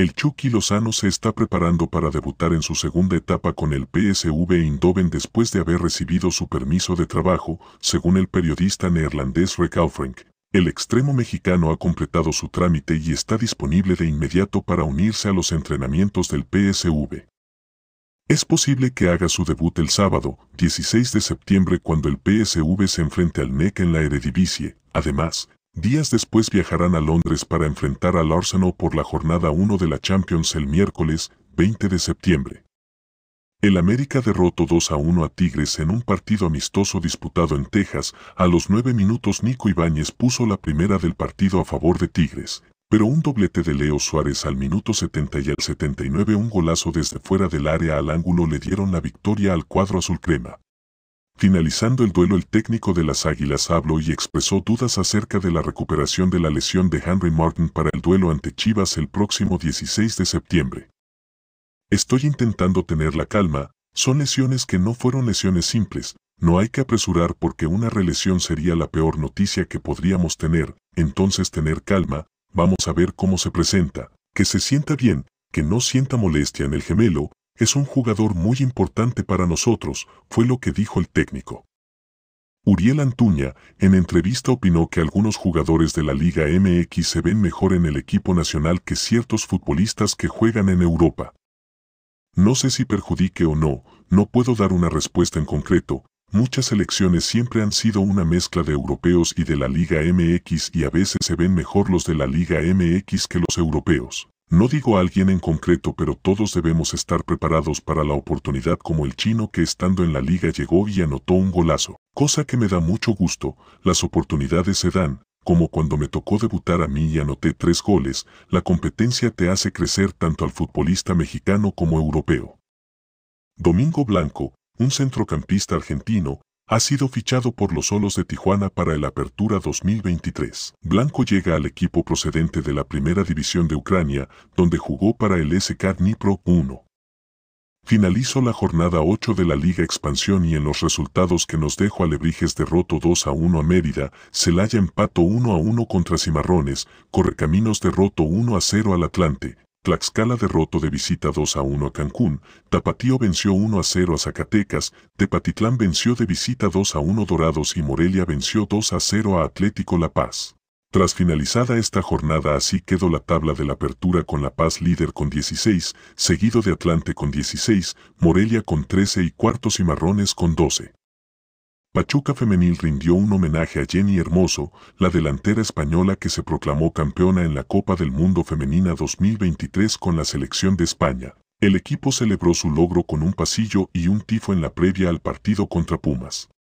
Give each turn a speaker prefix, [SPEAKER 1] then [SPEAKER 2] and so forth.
[SPEAKER 1] El Chucky Lozano se está preparando para debutar en su segunda etapa con el PSV Eindhoven después de haber recibido su permiso de trabajo, según el periodista neerlandés Rick Frank El extremo mexicano ha completado su trámite y está disponible de inmediato para unirse a los entrenamientos del PSV. Es posible que haga su debut el sábado, 16 de septiembre, cuando el PSV se enfrente al NEC en la Eredivisie. Además, Días después viajarán a Londres para enfrentar al Arsenal por la jornada 1 de la Champions el miércoles 20 de septiembre. El América derrotó 2 a 1 a Tigres en un partido amistoso disputado en Texas. A los 9 minutos Nico Ibáñez puso la primera del partido a favor de Tigres, pero un doblete de Leo Suárez al minuto 70 y al 79 un golazo desde fuera del área al ángulo le dieron la victoria al cuadro azul crema. Finalizando el duelo el técnico de las Águilas habló y expresó dudas acerca de la recuperación de la lesión de Henry Martin para el duelo ante Chivas el próximo 16 de septiembre. Estoy intentando tener la calma, son lesiones que no fueron lesiones simples, no hay que apresurar porque una relesión sería la peor noticia que podríamos tener, entonces tener calma, vamos a ver cómo se presenta, que se sienta bien, que no sienta molestia en el gemelo, es un jugador muy importante para nosotros, fue lo que dijo el técnico. Uriel Antuña, en entrevista opinó que algunos jugadores de la Liga MX se ven mejor en el equipo nacional que ciertos futbolistas que juegan en Europa. No sé si perjudique o no, no puedo dar una respuesta en concreto, muchas selecciones siempre han sido una mezcla de europeos y de la Liga MX y a veces se ven mejor los de la Liga MX que los europeos. No digo a alguien en concreto, pero todos debemos estar preparados para la oportunidad como el chino que estando en la liga llegó y anotó un golazo. Cosa que me da mucho gusto, las oportunidades se dan, como cuando me tocó debutar a mí y anoté tres goles, la competencia te hace crecer tanto al futbolista mexicano como europeo. Domingo Blanco, un centrocampista argentino, ha sido fichado por los Solos de Tijuana para el Apertura 2023. Blanco llega al equipo procedente de la Primera División de Ucrania, donde jugó para el SK Dnipro 1. Finalizó la jornada 8 de la Liga Expansión y en los resultados que nos dejó Alebrijes derrotó 2 a 1 a Mérida, Celaya empató 1 a 1 contra Cimarrones, Correcaminos derrotó 1 a 0 al Atlante, Tlaxcala derrotó de visita 2 a 1 a Cancún, Tapatío venció 1 a 0 a Zacatecas, Tepatitlán venció de visita 2 a 1 Dorados y Morelia venció 2 a 0 a Atlético La Paz. Tras finalizada esta jornada así quedó la tabla de la apertura con La Paz líder con 16, seguido de Atlante con 16, Morelia con 13 y Cuartos y Marrones con 12. Pachuca Femenil rindió un homenaje a Jenny Hermoso, la delantera española que se proclamó campeona en la Copa del Mundo Femenina 2023 con la selección de España. El equipo celebró su logro con un pasillo y un tifo en la previa al partido contra Pumas.